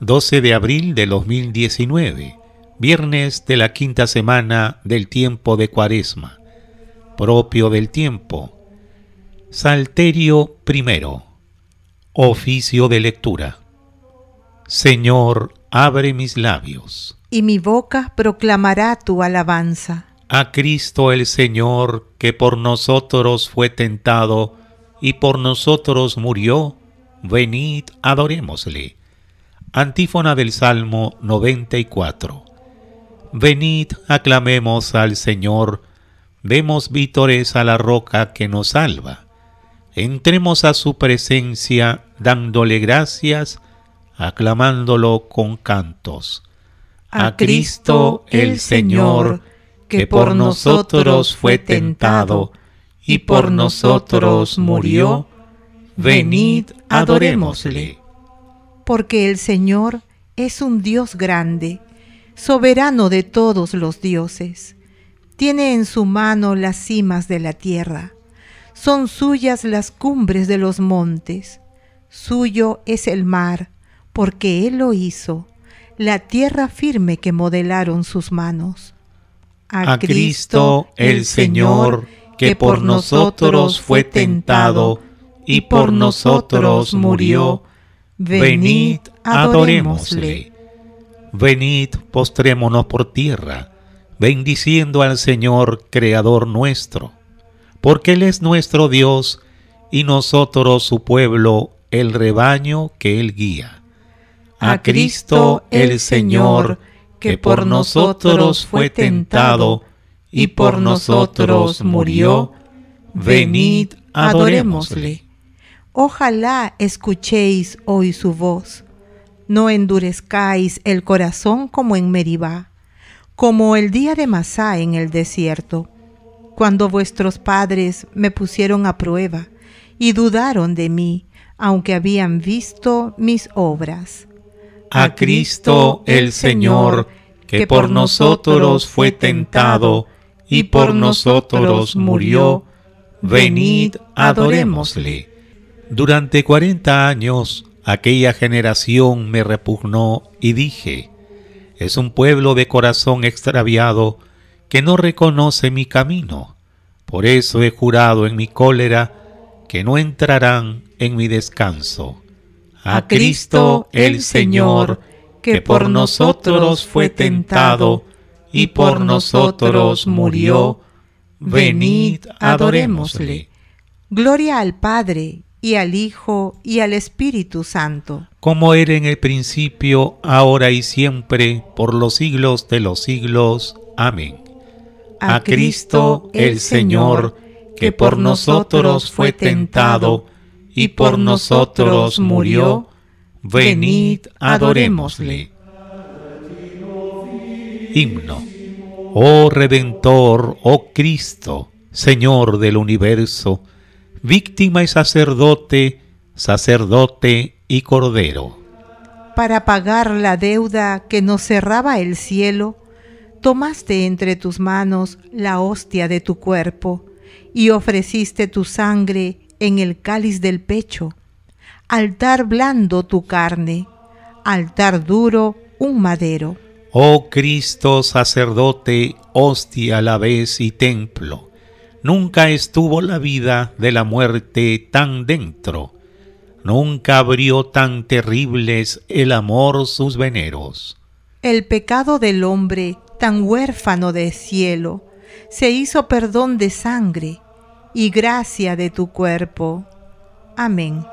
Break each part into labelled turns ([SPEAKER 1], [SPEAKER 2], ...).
[SPEAKER 1] 12 de abril de 2019, viernes de la quinta semana del tiempo de Cuaresma, propio del tiempo. Salterio primero. Oficio de lectura. Señor, abre mis labios.
[SPEAKER 2] Y mi boca proclamará tu alabanza.
[SPEAKER 1] A Cristo el Señor, que por nosotros fue tentado y por nosotros murió, venid, adorémosle Antífona del Salmo 94. Venid, aclamemos al Señor, demos vítores a la roca que nos salva. Entremos a su presencia dándole gracias, aclamándolo con cantos. A Cristo el Señor, que por nosotros fue tentado y por nosotros murió, venid, adorémosle
[SPEAKER 2] porque el Señor es un Dios grande, soberano de todos los dioses. Tiene en su mano las cimas de la tierra, son suyas las cumbres de los montes, suyo es el mar, porque Él lo hizo, la tierra firme que modelaron sus manos.
[SPEAKER 1] A, Cristo el Señor, que por nosotros fue tentado y por nosotros murió Venid, adorémosle. Venid, postrémonos por tierra, bendiciendo al Señor, Creador nuestro, porque Él es nuestro Dios y nosotros su pueblo, el rebaño que Él guía. A Cristo el Señor, que por nosotros fue tentado y por nosotros murió, venid, adorémosle.
[SPEAKER 2] Ojalá escuchéis hoy su voz. No endurezcáis el corazón como en Meribá, como el día de Masá en el desierto, cuando vuestros padres me pusieron a prueba y dudaron de mí, aunque habían visto mis obras.
[SPEAKER 1] A Cristo el Señor, que por nosotros fue tentado y por nosotros murió, venid, adorémosle. Durante cuarenta años aquella generación me repugnó y dije, es un pueblo de corazón extraviado que no reconoce mi camino. Por eso he jurado en mi cólera que no entrarán en mi descanso. A Cristo el Señor, que por nosotros fue tentado y por nosotros murió, venid adorémosle.
[SPEAKER 2] Gloria al Padre y al Hijo, y al Espíritu Santo.
[SPEAKER 1] Como era en el principio, ahora y siempre, por los siglos de los siglos. Amén. A, Cristo el Señor, que por nosotros fue tentado, y por nosotros murió, venid, adorémosle. Himno. Oh Redentor, oh Cristo, Señor del universo, víctima y sacerdote, sacerdote y cordero.
[SPEAKER 2] Para pagar la deuda que nos cerraba el cielo, tomaste entre tus manos la hostia de tu cuerpo y ofreciste tu sangre en el cáliz del pecho, altar blando tu carne, altar duro un madero.
[SPEAKER 1] Oh Cristo, sacerdote, hostia a la vez y templo, Nunca estuvo la vida de la muerte tan dentro, nunca abrió tan terribles el amor sus veneros.
[SPEAKER 2] El pecado del hombre, tan huérfano de cielo, se hizo perdón de sangre y gracia de tu cuerpo. Amén.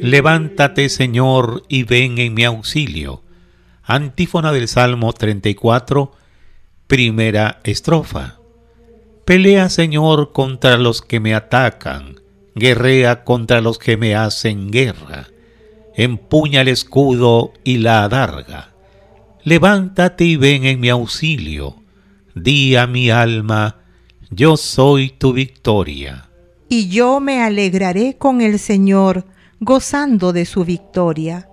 [SPEAKER 1] Levántate, Señor, y ven en mi auxilio. Antífona del Salmo 34 Primera estrofa. Pelea, Señor, contra los que me atacan, guerrea contra los que me hacen guerra. Empuña el escudo y la adarga. Levántate y ven en mi auxilio. Di a mi alma, yo soy tu victoria.
[SPEAKER 2] Y yo me alegraré con el Señor, gozando de su victoria.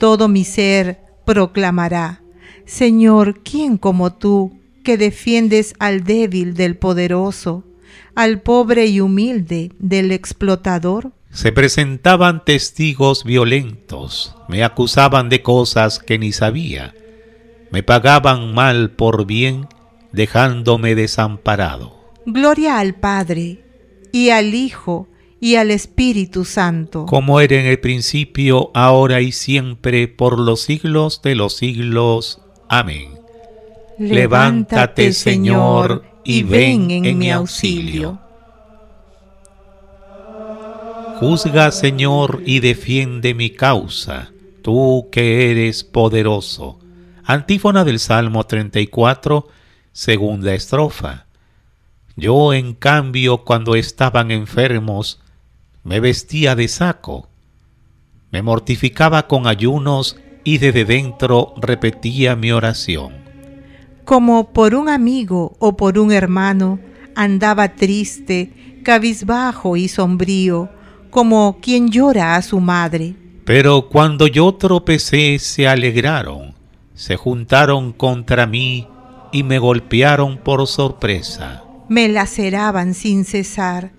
[SPEAKER 2] Todo mi ser proclamará, Señor, ¿quién como tú? que defiendes al débil del poderoso, al pobre y humilde del explotador?
[SPEAKER 1] Se presentaban testigos violentos, me acusaban de cosas que ni sabía, me pagaban mal por bien, dejándome desamparado.
[SPEAKER 2] Gloria al Padre, y al Hijo, y al Espíritu Santo.
[SPEAKER 1] Como era en el principio, ahora y siempre, por los siglos de los siglos. Amén. Levántate, Señor, y ven en mi
[SPEAKER 2] auxilio.
[SPEAKER 1] Juzga, Señor, y defiende mi causa, tú que eres poderoso. Antífona del Salmo 34, segunda estrofa. Yo, en cambio, cuando estaban enfermos, me vestía de saco, me mortificaba con ayunos y desde dentro repetía mi oración
[SPEAKER 2] como por un amigo o por un hermano, andaba triste, cabizbajo y sombrío, como quien llora a su madre.
[SPEAKER 1] Pero cuando yo tropecé se alegraron, se juntaron contra mí y me golpearon por sorpresa.
[SPEAKER 2] Me laceraban sin cesar,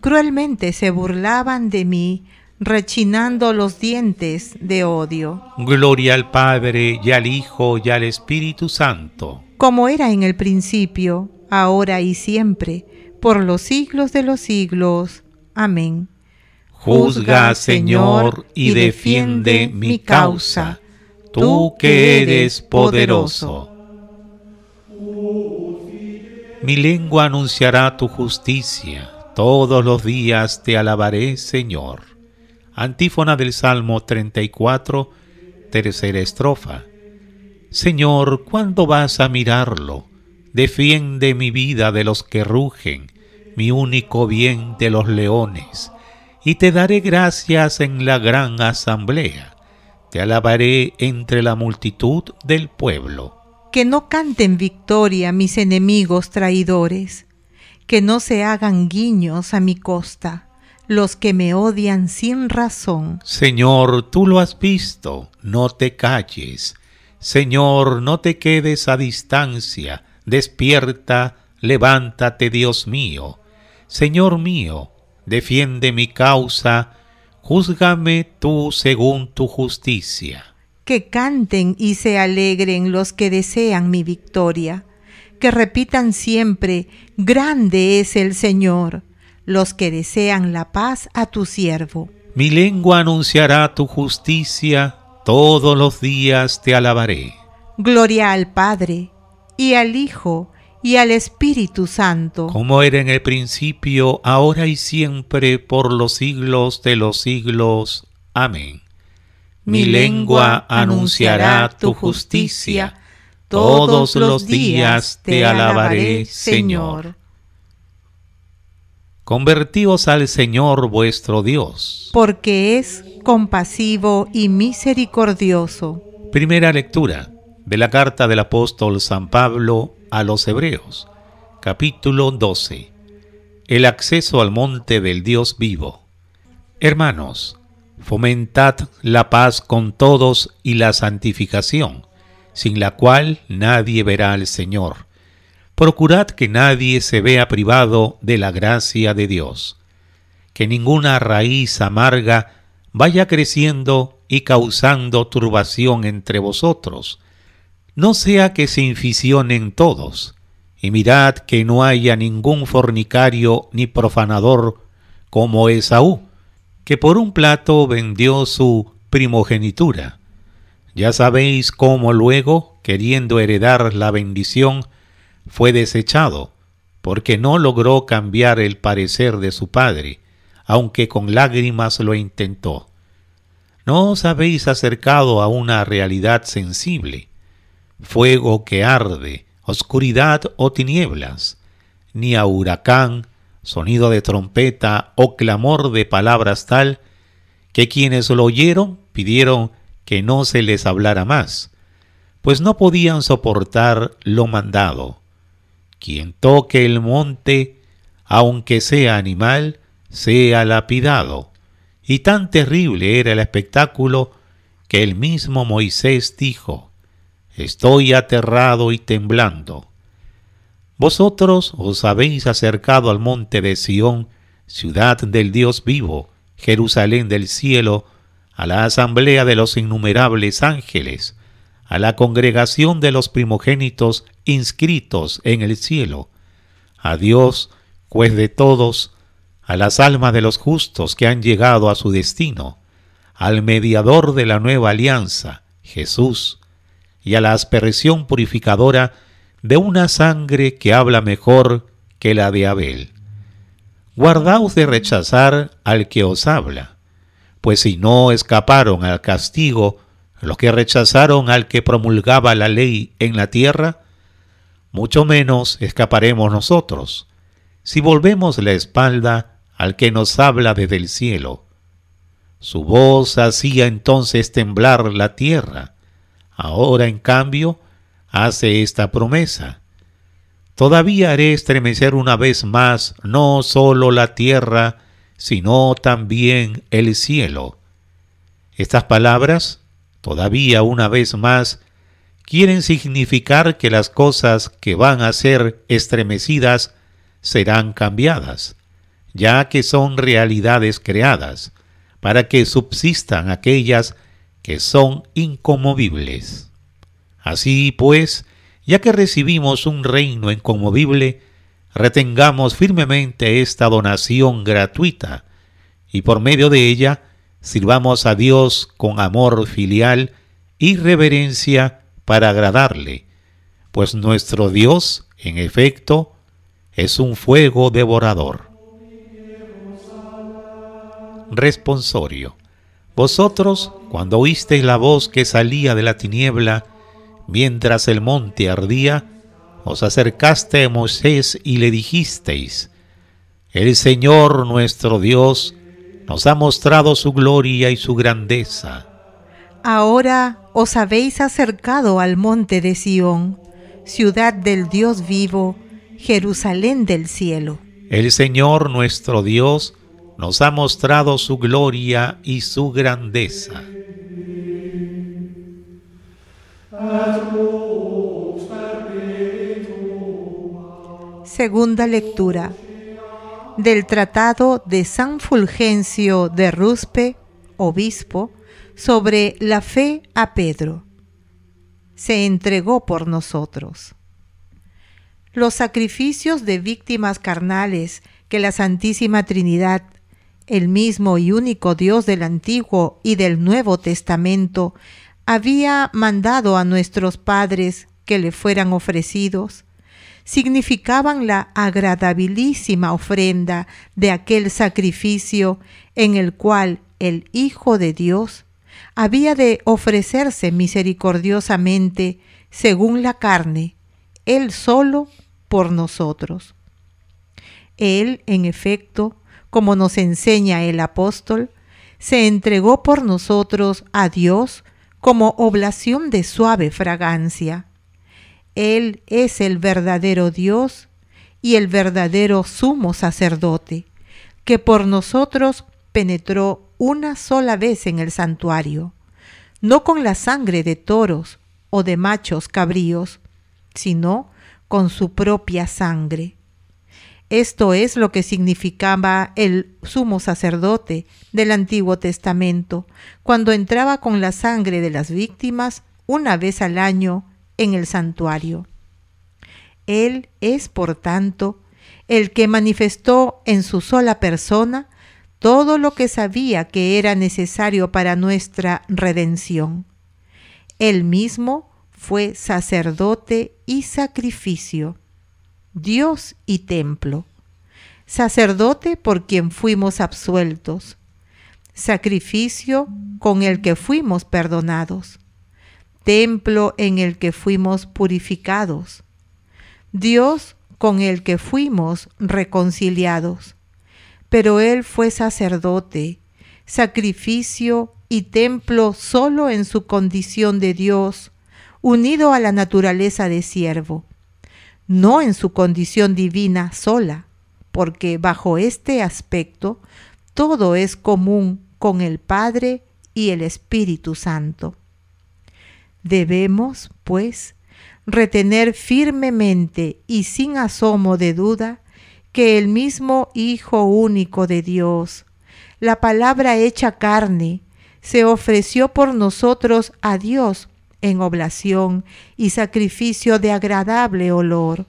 [SPEAKER 2] cruelmente se burlaban de mí, rechinando los dientes de odio.
[SPEAKER 1] Gloria al Padre y al Hijo y al Espíritu Santo
[SPEAKER 2] como era en el principio, ahora y siempre, por los siglos de los siglos. Amén. Juzga, Señor, y defiende
[SPEAKER 1] mi causa, tú que eres poderoso. Mi lengua anunciará tu justicia, todos los días te alabaré, Señor. Antífona del Salmo 34, tercera estrofa. Señor, ¿cuándo vas a mirarlo? Defiende mi vida de los que rugen, mi único bien de los leones, y te daré gracias en la gran asamblea, te alabaré entre la multitud del pueblo.
[SPEAKER 2] Que no canten victoria mis enemigos traidores, que no se hagan guiños a mi costa los que me odian sin razón.
[SPEAKER 1] Señor, tú lo has visto, no te calles Señor, no te quedes a distancia, despierta, levántate, Dios mío. Señor mío, defiende mi causa, júzgame tú según tu justicia.
[SPEAKER 2] Que canten y se alegren los que desean mi victoria, que repitan siempre, grande es el Señor, los que desean la paz a tu siervo.
[SPEAKER 1] Mi lengua anunciará tu justicia todos los días te alabaré.
[SPEAKER 2] Gloria al Padre, y al Hijo, y al Espíritu Santo.
[SPEAKER 1] Como era en el principio, ahora y siempre, por los siglos de los siglos. Amén. Mi lengua anunciará tu justicia, todos los días te alabaré, Señor. Convertíos al Señor vuestro Dios.
[SPEAKER 2] Porque es compasivo y misericordioso.
[SPEAKER 1] Primera lectura de la carta del apóstol San Pablo a los Hebreos, capítulo 12. El acceso al monte del Dios vivo. Hermanos, fomentad la paz con todos y la santificación, sin la cual nadie verá al Señor procurad que nadie se vea privado de la gracia de Dios, que ninguna raíz amarga vaya creciendo y causando turbación entre vosotros, no sea que se inficionen todos, y mirad que no haya ningún fornicario ni profanador como Esaú, que por un plato vendió su primogenitura. Ya sabéis cómo luego, queriendo heredar la bendición, fue desechado porque no logró cambiar el parecer de su padre, aunque con lágrimas lo intentó. No os habéis acercado a una realidad sensible, fuego que arde, oscuridad o tinieblas, ni a huracán, sonido de trompeta o clamor de palabras tal, que quienes lo oyeron pidieron que no se les hablara más, pues no podían soportar lo mandado quien toque el monte, aunque sea animal, sea lapidado. Y tan terrible era el espectáculo que el mismo Moisés dijo, Estoy aterrado y temblando. Vosotros os habéis acercado al monte de Sión, ciudad del Dios vivo, Jerusalén del cielo, a la asamblea de los innumerables ángeles, a la congregación de los primogénitos inscritos en el cielo, a Dios, juez de todos, a las almas de los justos que han llegado a su destino, al mediador de la nueva alianza, Jesús, y a la aspersión purificadora de una sangre que habla mejor que la de Abel. Guardaos de rechazar al que os habla, pues si no escaparon al castigo los que rechazaron al que promulgaba la ley en la tierra, mucho menos escaparemos nosotros si volvemos la espalda al que nos habla desde el cielo. Su voz hacía entonces temblar la tierra. Ahora, en cambio, hace esta promesa. Todavía haré estremecer una vez más no solo la tierra, sino también el cielo. Estas palabras todavía una vez más, quieren significar que las cosas que van a ser estremecidas serán cambiadas, ya que son realidades creadas, para que subsistan aquellas que son incomovibles. Así pues, ya que recibimos un reino inconmovible, retengamos firmemente esta donación gratuita, y por medio de ella sirvamos a Dios con amor filial y reverencia para agradarle, pues nuestro Dios, en efecto, es un fuego devorador. Responsorio. Vosotros, cuando oísteis la voz que salía de la tiniebla, mientras el monte ardía, os acercaste a Moisés y le dijisteis, El Señor nuestro Dios nos ha mostrado su gloria y su grandeza.
[SPEAKER 2] Ahora os habéis acercado al monte de Sión, ciudad del Dios vivo, Jerusalén del cielo.
[SPEAKER 1] El Señor nuestro Dios nos ha mostrado su gloria y su grandeza.
[SPEAKER 2] Segunda lectura del Tratado de San Fulgencio de Ruspe, obispo, sobre la fe a Pedro. Se entregó por nosotros. Los sacrificios de víctimas carnales que la Santísima Trinidad, el mismo y único Dios del Antiguo y del Nuevo Testamento, había mandado a nuestros padres que le fueran ofrecidos, significaban la agradabilísima ofrenda de aquel sacrificio en el cual el Hijo de Dios había de ofrecerse misericordiosamente según la carne, Él solo por nosotros. Él, en efecto, como nos enseña el apóstol, se entregó por nosotros a Dios como oblación de suave fragancia. Él es el verdadero Dios y el verdadero sumo sacerdote, que por nosotros penetró una sola vez en el santuario, no con la sangre de toros o de machos cabríos, sino con su propia sangre. Esto es lo que significaba el sumo sacerdote del Antiguo Testamento, cuando entraba con la sangre de las víctimas una vez al año en el santuario. Él es, por tanto, el que manifestó en su sola persona todo lo que sabía que era necesario para nuestra redención. Él mismo fue sacerdote y sacrificio, Dios y templo, sacerdote por quien fuimos absueltos, sacrificio con el que fuimos perdonados, templo en el que fuimos purificados, Dios con el que fuimos reconciliados. Pero Él fue sacerdote, sacrificio y templo solo en su condición de Dios, unido a la naturaleza de siervo, no en su condición divina sola, porque bajo este aspecto todo es común con el Padre y el Espíritu Santo. Debemos, pues, retener firmemente y sin asomo de duda que el mismo Hijo único de Dios, la palabra hecha carne, se ofreció por nosotros a Dios en oblación y sacrificio de agradable olor,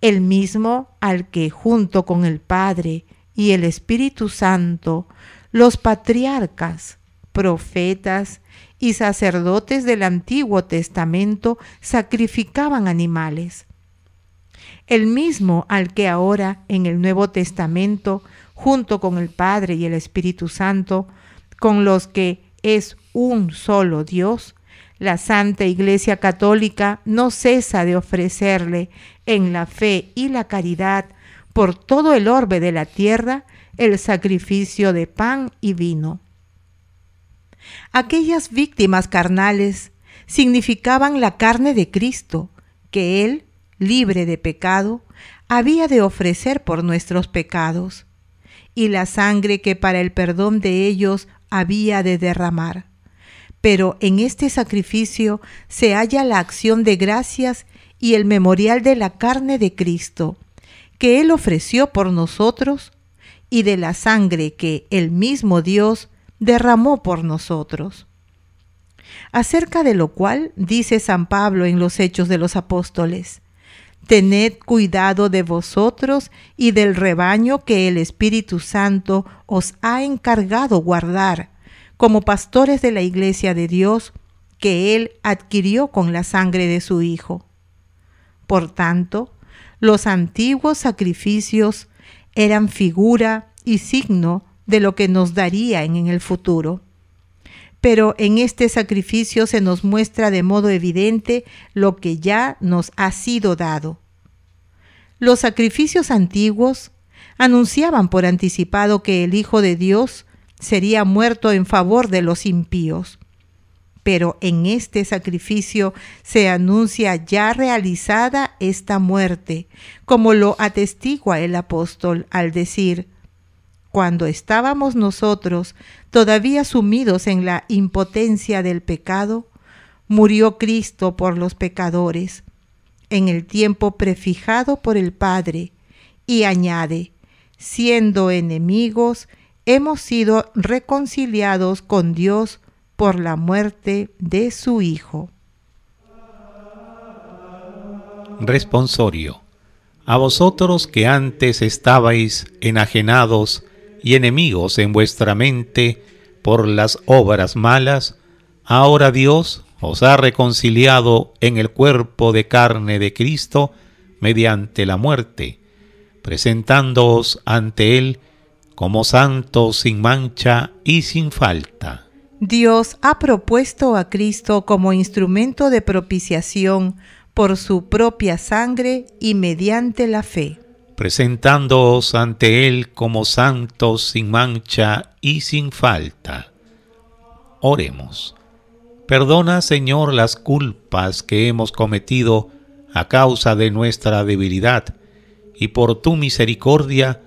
[SPEAKER 2] el mismo al que junto con el Padre y el Espíritu Santo, los patriarcas, profetas y sacerdotes del Antiguo Testamento sacrificaban animales. El mismo al que ahora en el Nuevo Testamento, junto con el Padre y el Espíritu Santo, con los que es un solo Dios, la Santa Iglesia Católica no cesa de ofrecerle en la fe y la caridad por todo el orbe de la tierra el sacrificio de pan y vino. Aquellas víctimas carnales significaban la carne de Cristo, que Él, libre de pecado, había de ofrecer por nuestros pecados, y la sangre que para el perdón de ellos había de derramar. Pero en este sacrificio se halla la acción de gracias y el memorial de la carne de Cristo, que Él ofreció por nosotros, y de la sangre que el mismo Dios derramó por nosotros. Acerca de lo cual dice San Pablo en los Hechos de los Apóstoles, Tened cuidado de vosotros y del rebaño que el Espíritu Santo os ha encargado guardar, como pastores de la iglesia de Dios que Él adquirió con la sangre de su Hijo. Por tanto, los antiguos sacrificios eran figura y signo de lo que nos darían en el futuro. Pero en este sacrificio se nos muestra de modo evidente lo que ya nos ha sido dado. Los sacrificios antiguos anunciaban por anticipado que el Hijo de Dios sería muerto en favor de los impíos. Pero en este sacrificio se anuncia ya realizada esta muerte, como lo atestigua el apóstol al decir, cuando estábamos nosotros todavía sumidos en la impotencia del pecado, murió Cristo por los pecadores, en el tiempo prefijado por el Padre, y añade, siendo enemigos, hemos sido reconciliados con Dios por la muerte de su Hijo.
[SPEAKER 1] Responsorio. A vosotros que antes estabais enajenados y enemigos en vuestra mente por las obras malas, ahora Dios os ha reconciliado en el cuerpo de carne de Cristo mediante la muerte, presentándoos ante Él como santos sin mancha y sin falta.
[SPEAKER 2] Dios ha propuesto a Cristo como instrumento de propiciación por su propia sangre y mediante la fe
[SPEAKER 1] presentándoos ante Él como santos sin mancha y sin falta. Oremos. Perdona, Señor, las culpas que hemos cometido a causa de nuestra debilidad, y por tu misericordia,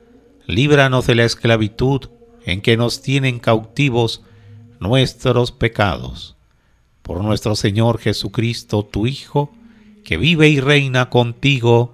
[SPEAKER 1] líbranos de la esclavitud en que nos tienen cautivos nuestros pecados. Por nuestro Señor Jesucristo, tu Hijo, que vive y reina contigo